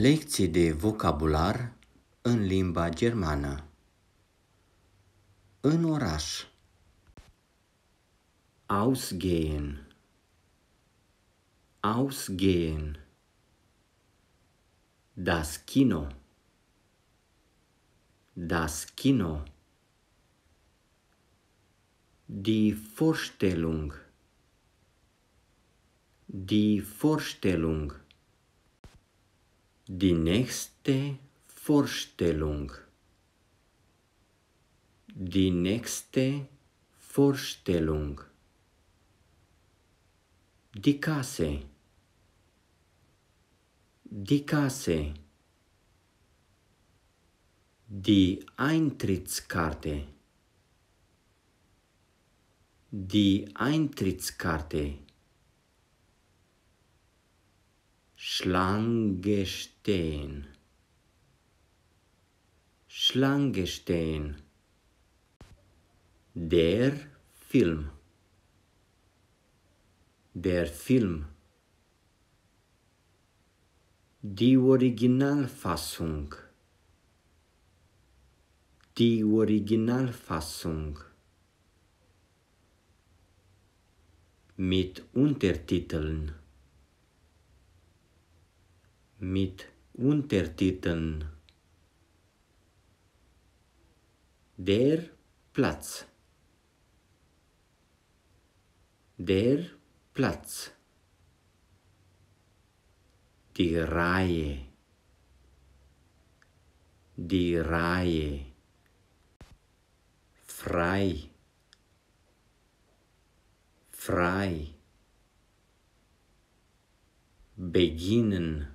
Lecții de vocabular în limba germană În oraș Ausgehen Ausgehen Das Kino Das Kino Die Vorstellung Die Vorstellung Die nächste Vorstellung. Die nächste Vorstellung. Die Kasse. Die Kasse. Die Eintrittskarte. Die Eintrittskarte. Schlange stehen. Schlange stehen. Der Film. Der Film. Die Originalfassung. Die Originalfassung. Mit Untertiteln mit Untertiteln Der Platz Der Platz Die Reihe Die Reihe Frei Frei Beginnen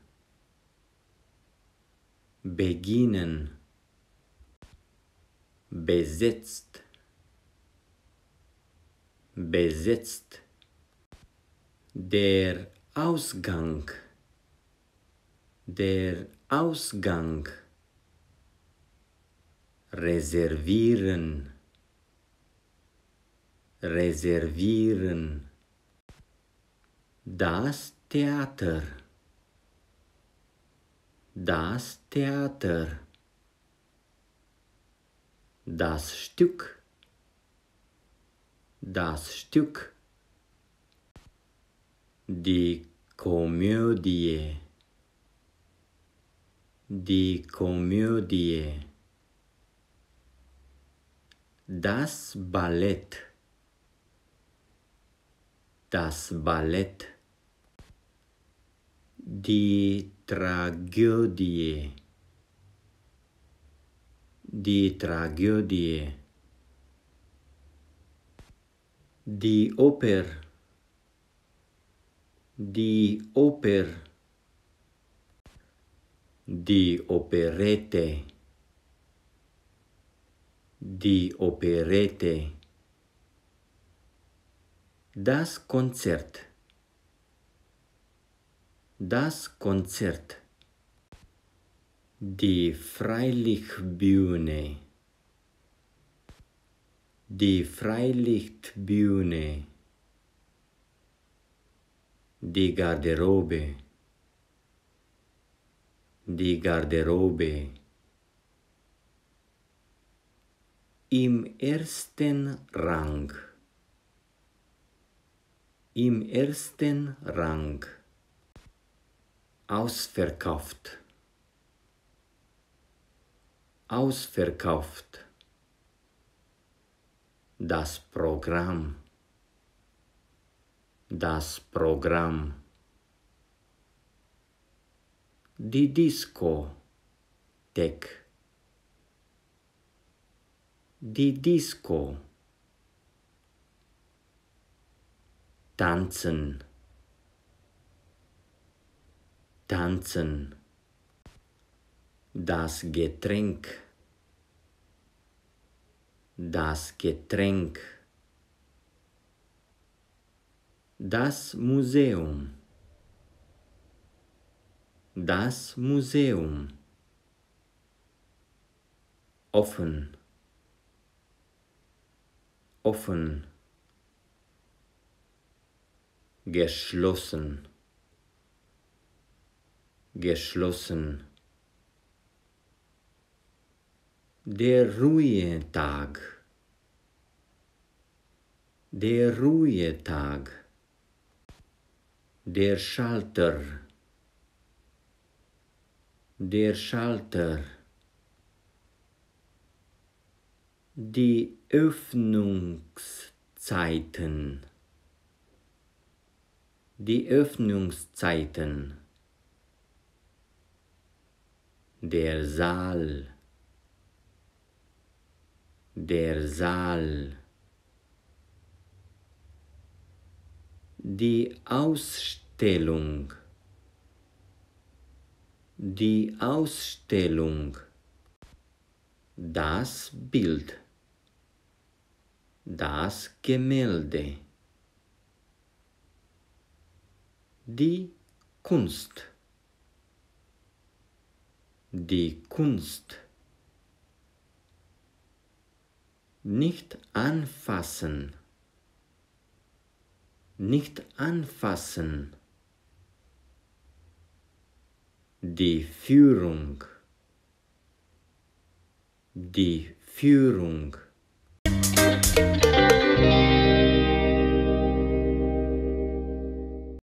beginnen besitzt besitzt der Ausgang der Ausgang reservieren reservieren das Theater das Theater. Das Stück. Das Stück. Die Komödie. Die Komödie. Das Ballett. Das Ballett. di tragedie di tragedie di oper di oper di operete di operete das concert Das Konzert. Die Freilichtbühne. Die Freilichtbühne. Die Garderobe. Die Garderobe. Im ersten Rang. Im ersten Rang ausverkauft ausverkauft das Programm das Programm die Disco Deck die Disco tanzen tanzen. Das Getränk. Das Getränk. Das Museum. Das Museum. Offen. Offen. Geschlossen geschlossen. Der Ruhetag. Der Ruhetag. Der Schalter. Der Schalter. Die Öffnungszeiten. Die Öffnungszeiten der Saal, der Saal, die Ausstellung, die Ausstellung, das Bild, das Gemälde, die Kunst die Kunst nicht anfassen, nicht anfassen, die Führung, die Führung.